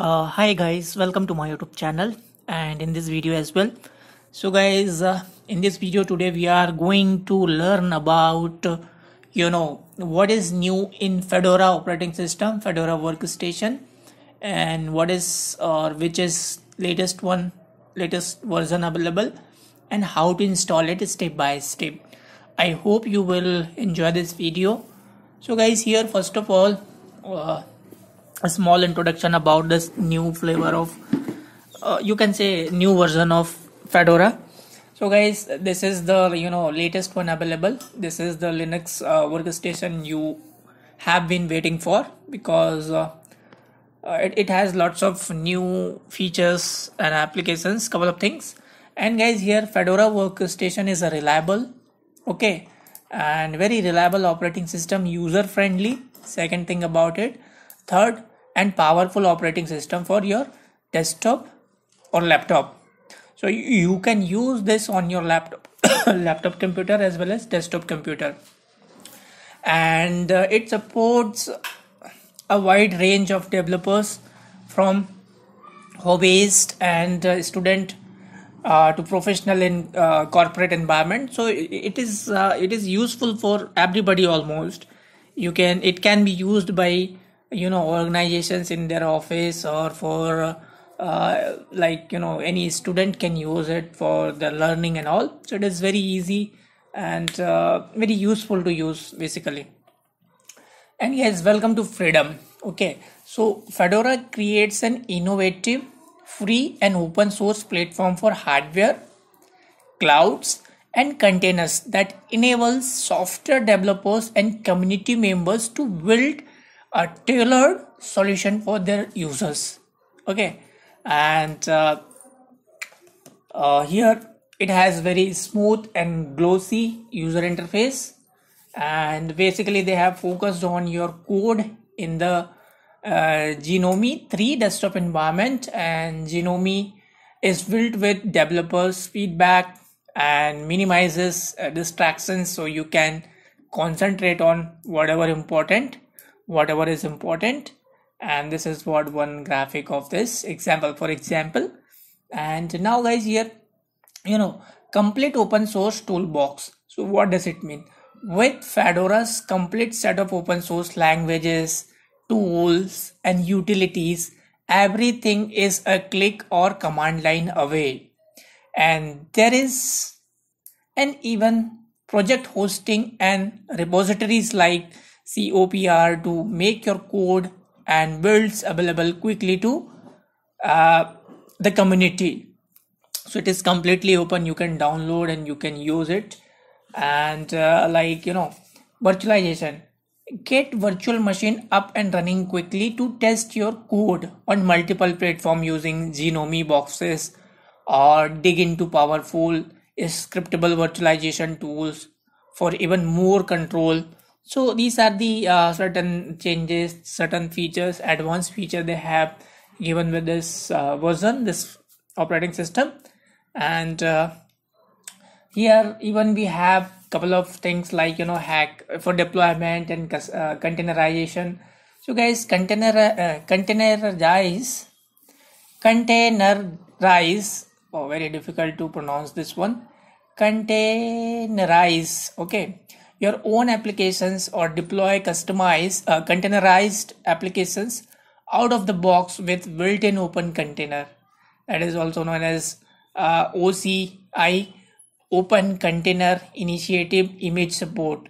Uh, hi guys welcome to my youtube channel and in this video as well so guys uh, in this video today we are going to learn about uh, you know what is new in fedora operating system fedora workstation and what is or which is latest one latest version available and how to install it step by step i hope you will enjoy this video so guys here first of all uh, a small introduction about this new flavor of uh, you can say new version of fedora so guys this is the you know latest one available this is the linux uh, workstation you have been waiting for because uh, uh it, it has lots of new features and applications couple of things and guys here fedora workstation is a reliable okay and very reliable operating system user friendly second thing about it Third, and powerful operating system for your desktop or laptop. So you can use this on your laptop, laptop computer as well as desktop computer, and uh, it supports a wide range of developers from hobbyist and uh, student uh, to professional in uh, corporate environment so it is uh, it is useful for everybody almost you can it can be used by you know organizations in their office or for uh, like you know any student can use it for the learning and all so it is very easy and uh, very useful to use basically and yes welcome to freedom okay so fedora creates an innovative free and open source platform for hardware clouds and containers that enables software developers and community members to build a tailored solution for their users okay and uh, uh, here it has very smooth and glossy user interface and basically they have focused on your code in the uh, Genome 3 desktop environment and Genome is built with developers feedback and minimizes uh, distractions so you can concentrate on whatever important whatever is important and this is what one graphic of this example for example and now guys here you know complete open source toolbox so what does it mean with fedora's complete set of open source languages tools and utilities everything is a click or command line away and there is and even project hosting and repositories like COPR to make your code and builds available quickly to uh, the community. So it is completely open. You can download and you can use it. And uh, like you know, virtualization. Get virtual machine up and running quickly to test your code on multiple platform using Genome boxes or dig into powerful scriptable virtualization tools for even more control so these are the uh, certain changes certain features advanced feature they have given with this uh, version this operating system and uh, here even we have couple of things like you know hack for deployment and uh, containerization so guys container uh, containerize containerize oh very difficult to pronounce this one containerize okay your own applications or deploy customized uh, containerized applications out of the box with built-in open container that is also known as uh, OCI open container initiative image support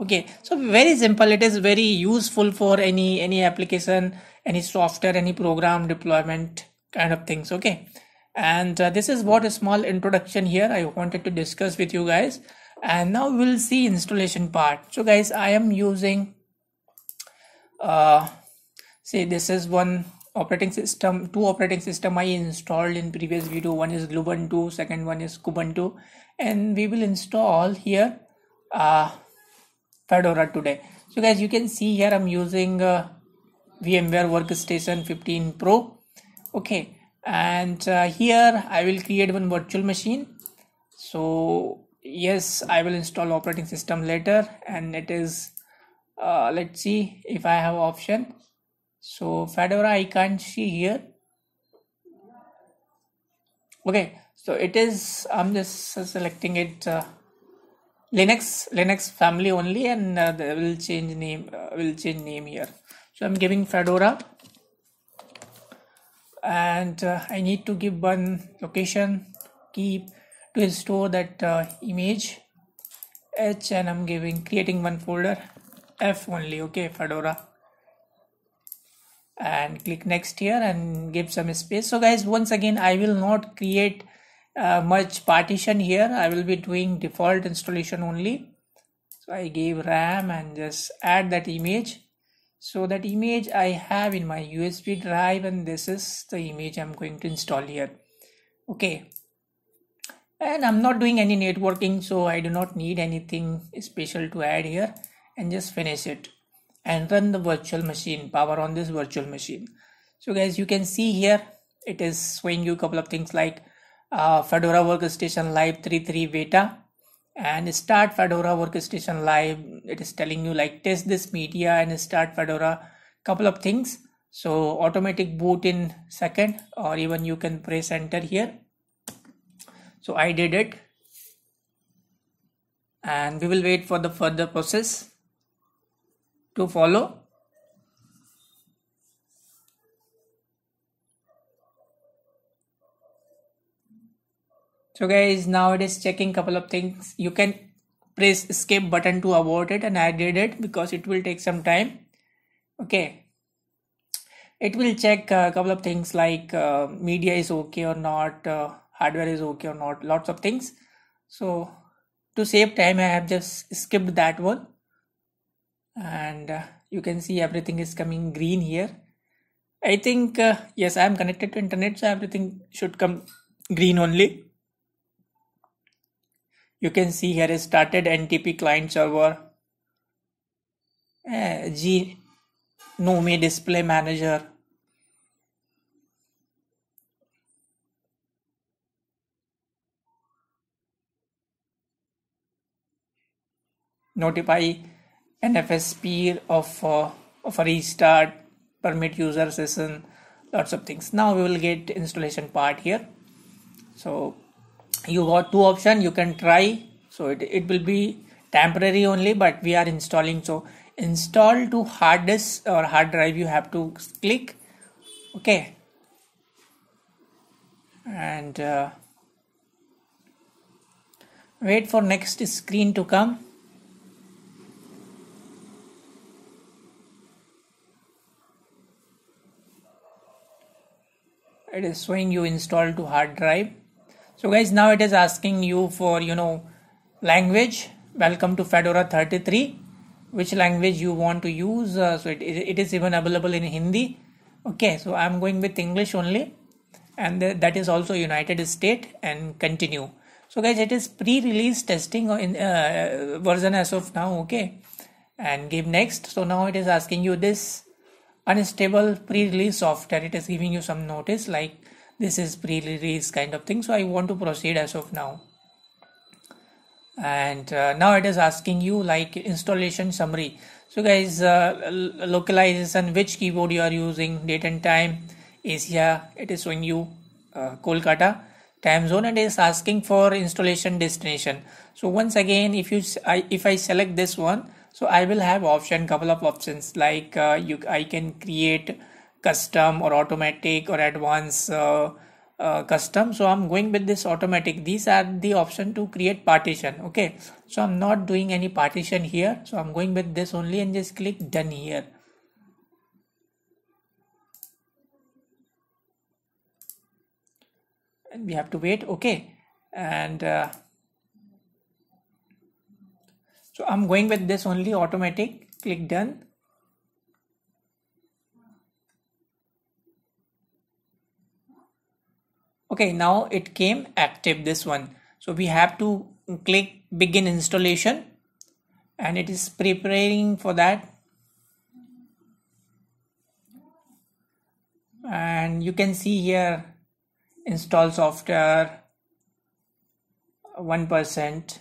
okay so very simple it is very useful for any any application any software any program deployment kind of things okay and uh, this is what a small introduction here i wanted to discuss with you guys and now we'll see installation part so guys i am using uh say this is one operating system two operating system i installed in previous video one is Lubuntu, second one is kubuntu and we will install here uh fedora today so guys you can see here i'm using uh, vmware workstation 15 pro okay and uh, here i will create one virtual machine so yes i will install operating system later and it is uh, let's see if i have option so fedora i can't see here okay so it is i'm just selecting it uh, linux linux family only and uh, will change name uh, will change name here so i'm giving fedora and uh, i need to give one location keep to store that uh, image h and i'm giving creating one folder f only okay fedora and click next here and give some space so guys once again i will not create uh, much partition here i will be doing default installation only so i gave ram and just add that image so that image i have in my usb drive and this is the image i'm going to install here okay and I'm not doing any networking so I do not need anything special to add here and just finish it and run the virtual machine power on this virtual machine so guys you can see here it is showing you a couple of things like uh, Fedora workstation live 3.3 beta and start Fedora workstation live it is telling you like test this media and start Fedora couple of things so automatic boot in second or even you can press enter here so I did it and we will wait for the further process to follow so guys now it is checking couple of things you can press escape button to abort it and I did it because it will take some time okay it will check a uh, couple of things like uh, media is okay or not uh, hardware is okay or not lots of things so to save time i have just skipped that one and uh, you can see everything is coming green here i think uh, yes i am connected to internet so everything should come green only you can see here is started ntp client server uh, g no me display manager notify NFS peer of, uh, of a restart, permit user session, lots of things. Now we will get installation part here. So you got two options, you can try. So it, it will be temporary only, but we are installing. So install to hard disk or hard drive, you have to click. Okay. And uh, wait for next screen to come it is showing you install to hard drive so guys now it is asking you for you know language welcome to fedora 33 which language you want to use uh, so it, it is even available in hindi okay so i'm going with english only and th- that is also united state and continue so guys it is pre-release testing in uh, version as of now okay and give next so now it is asking you this unstable pre-release software it is giving you some notice like this is pre-release kind of thing so i want to proceed as of now and uh, now it is asking you like installation summary so guys uh, localization which keyboard you are using date and time asia it is showing you uh, kolkata time zone and it is asking for installation destination so once again if you I, if i select this one so i will have option couple of options like uh, you i can create custom or automatic or advanced uh, uh, custom so i'm going with this automatic these are the option to create partition okay so i'm not doing any partition here so i'm going with this only and just click done here and we have to wait okay and uh, so i'm going with this only automatic click done okay now it came active this one so we have to click begin installation and it is preparing for that and you can see here install software 1%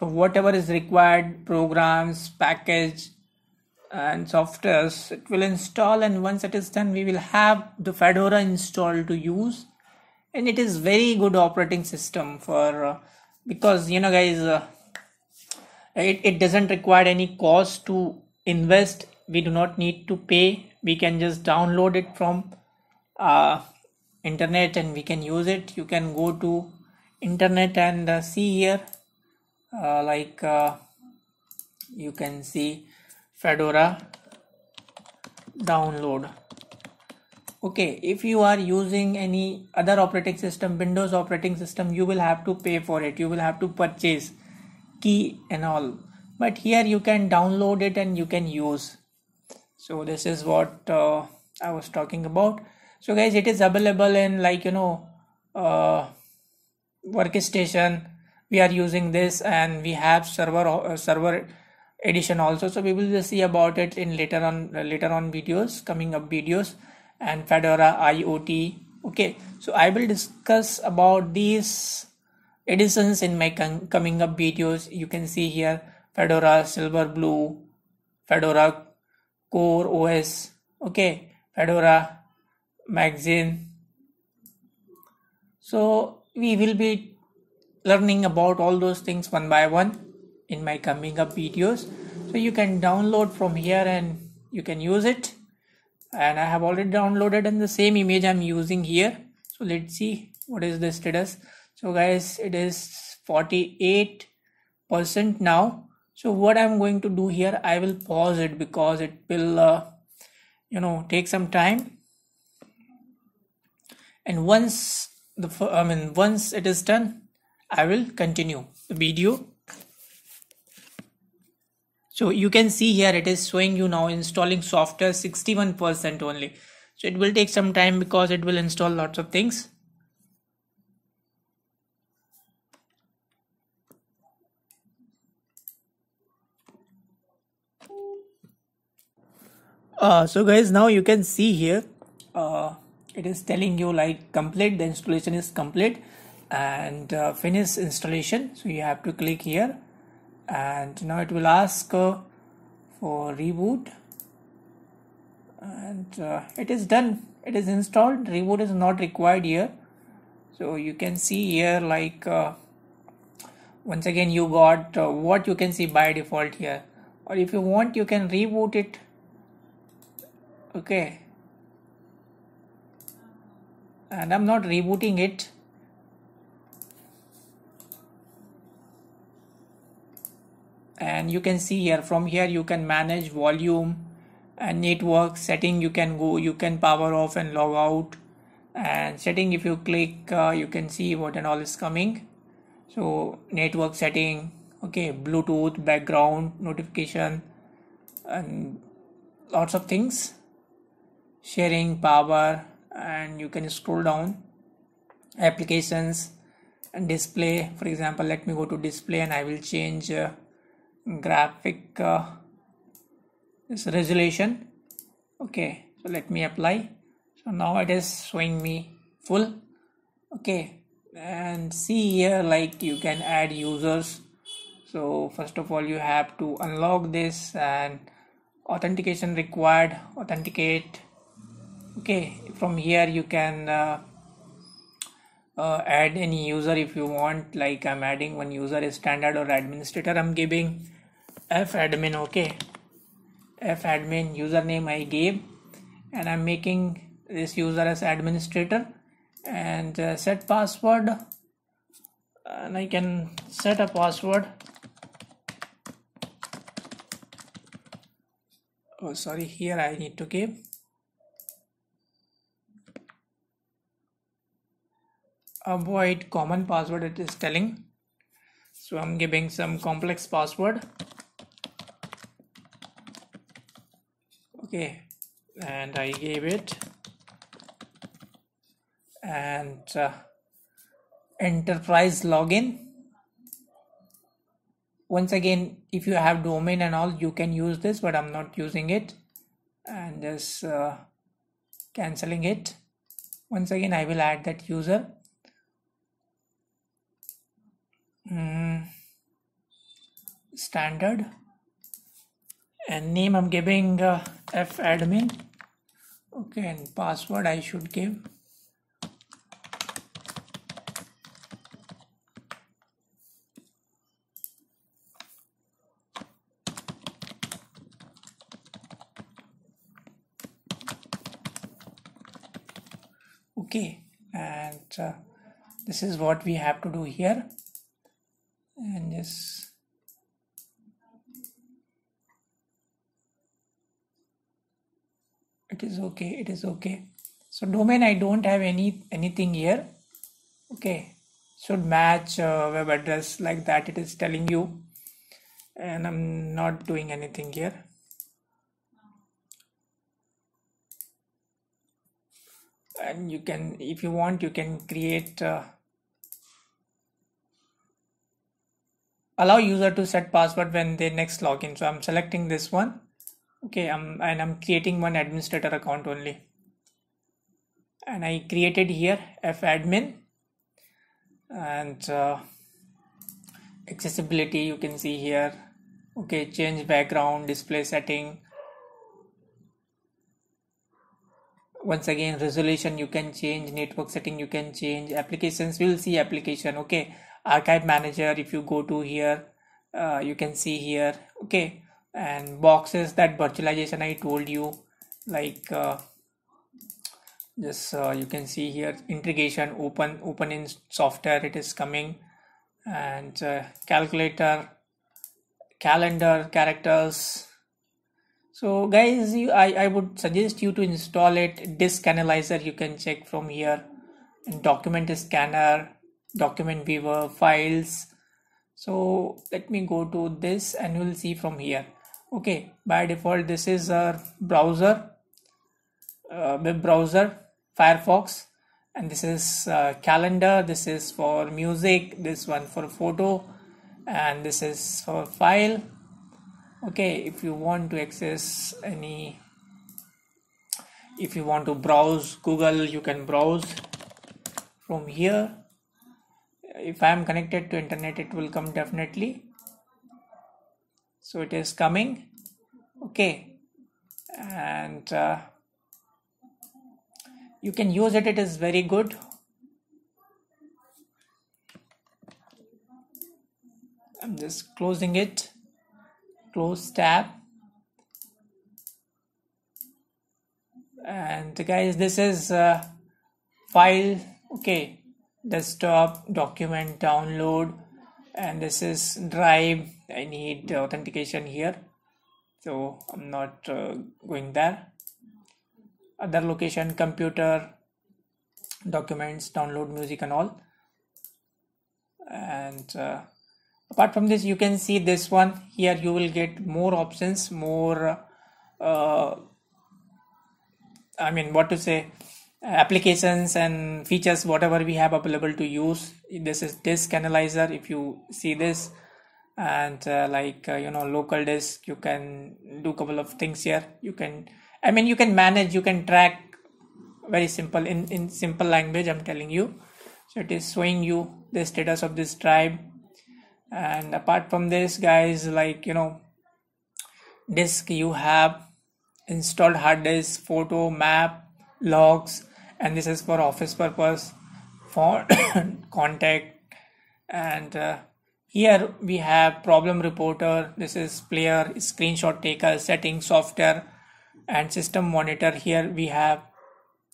for whatever is required programs package and softwares it will install and once it is done we will have the fedora installed to use and it is very good operating system for uh, because you know guys uh, it, it doesn't require any cost to invest we do not need to pay we can just download it from uh, internet and we can use it you can go to internet and uh, see here uh, like uh, you can see fedora download okay if you are using any other operating system windows operating system you will have to pay for it you will have to purchase key and all but here you can download it and you can use so this is what uh, i was talking about so guys it is available in like you know uh, workstation we are using this and we have server uh, server edition also so we will see about it in later on uh, later on videos coming up videos and fedora iot okay so i will discuss about these editions in my coming up videos you can see here fedora silver blue fedora core os okay fedora magazine so we will be learning about all those things one by one in my coming up videos so you can download from here and you can use it and i have already downloaded and the same image i'm using here so let's see what is the status so guys it is 48 percent now so what i'm going to do here i will pause it because it will uh, you know take some time and once the i mean once it is done I will continue the video so you can see here it is showing you now installing software 61% only so it will take some time because it will install lots of things Uh, so guys now you can see here uh, it is telling you like complete the installation is complete and uh, finish installation so you have to click here and now it will ask uh, for reboot and uh, it is done it is installed reboot is not required here so you can see here like uh, once again you got uh, what you can see by default here or if you want you can reboot it okay and I'm not rebooting it and you can see here from here you can manage volume and network setting you can go you can power off and log out and setting if you click uh, you can see what and all is coming so network setting okay bluetooth background notification and lots of things sharing power and you can scroll down applications and display for example let me go to display and i will change uh, graphic uh, this resolution okay so let me apply so now it is showing me full okay and see here like you can add users so first of all you have to unlock this and authentication required authenticate okay from here you can uh, uh, add any user if you want like i'm adding one user is standard or administrator i'm giving f admin okay f admin username i gave and i'm making this user as administrator and uh, set password and i can set a password oh sorry here i need to give avoid common password it is telling so i'm giving some complex password okay and i gave it and uh, enterprise login once again if you have domain and all you can use this but i'm not using it and just uh, canceling it once again i will add that user mm, standard and name I'm giving uh, f admin okay and password I should give okay and uh, this is what we have to do here minus it is okay it is okay so domain i don't have any anything here okay should match uh, web address like that it is telling you and i'm not doing anything here and you can if you want you can create uh, allow user to set password when they next log in so i'm selecting this one okay i'm and i'm creating one administrator account only and i created here F admin. and uh, accessibility you can see here okay change background display setting once again resolution you can change network setting you can change applications we will see application okay archive manager if you go to here uh, you can see here okay and boxes that virtualization i told you like uh, this uh, you can see here integration open open in software it is coming and uh, calculator calendar characters so guys you, I, I would suggest you to install it disk analyzer you can check from here and document scanner document viewer files so let me go to this and you will see from here okay by default this is our browser uh, web browser firefox and this is uh, calendar this is for music this one for photo and this is for file okay if you want to access any if you want to browse google you can browse from here if I am connected to internet it will come definitely so it is coming okay and uh, you can use it it is very good I'm just closing it close tab and guys this is uh, file okay desktop document download and this is drive i need authentication here so i'm not uh, going there other location computer documents download music and all and uh, apart from this you can see this one here you will get more options more uh, i mean what to say applications and features whatever we have available to use this is disk analyzer if you see this and uh, like uh, you know local disk you can do couple of things here you can i mean you can manage you can track very simple in in simple language i'm telling you so it is showing you the status of this drive and apart from this guys like you know disk you have installed hard disk photo map logs and this is for office purpose for contact and uh, here we have problem reporter this is player screenshot taker setting software and system monitor here we have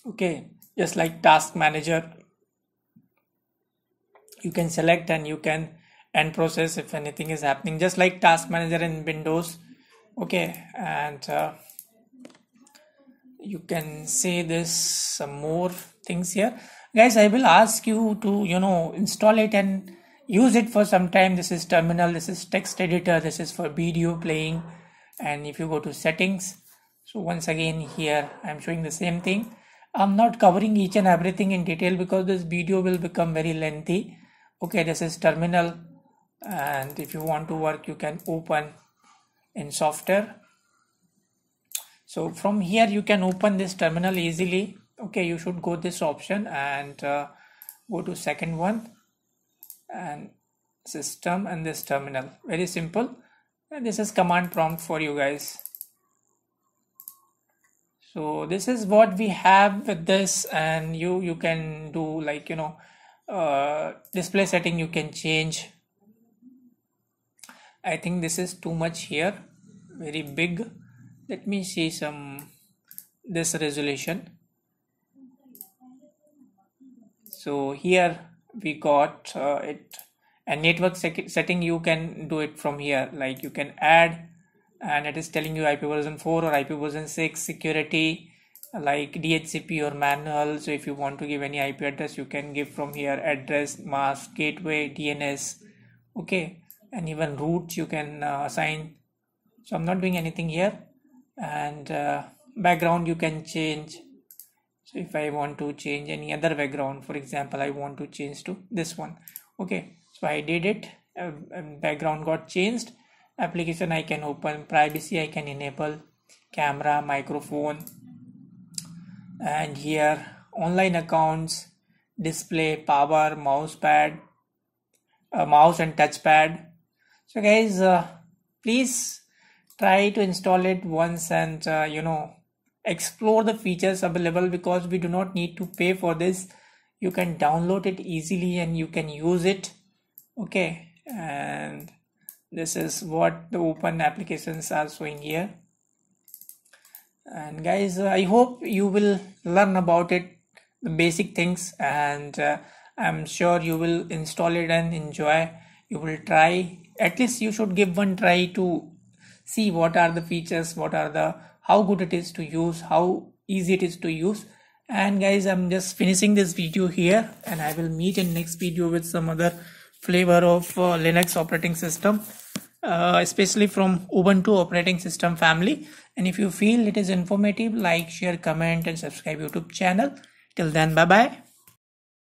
okay just like task manager you can select and you can end process if anything is happening just like task manager in windows okay and uh, you can say this some more things here guys i will ask you to you know install it and use it for some time this is terminal this is text editor this is for video playing and if you go to settings so once again here i'm showing the same thing i'm not covering each and everything in detail because this video will become very lengthy okay this is terminal and if you want to work you can open in software so from here you can open this terminal easily okay you should go this option and uh, go to second one and system and this terminal very simple and this is command prompt for you guys so this is what we have with this and you you can do like you know uh, display setting you can change i think this is too much here very big let me see some this resolution so here we got uh, it A network setting you can do it from here like you can add and it is telling you ip version 4 or ip version 6 security like dhcp or manual so if you want to give any ip address you can give from here address mask gateway dns okay and even routes you can uh, assign so i'm not doing anything here and uh, background you can change so if i want to change any other background for example i want to change to this one okay so i did it uh, background got changed application i can open privacy i can enable camera microphone and here online accounts display power mouse pad uh, mouse and touchpad so guys uh, please try to install it once and uh, you know explore the features available because we do not need to pay for this you can download it easily and you can use it okay and this is what the open applications are showing here and guys uh, i hope you will learn about it the basic things and uh, i'm sure you will install it and enjoy you will try at least you should give one try to see what are the features what are the how good it is to use how easy it is to use and guys i'm just finishing this video here and i will meet in next video with some other flavor of uh, linux operating system uh, especially from ubuntu operating system family and if you feel it is informative like share comment and subscribe youtube channel till then bye bye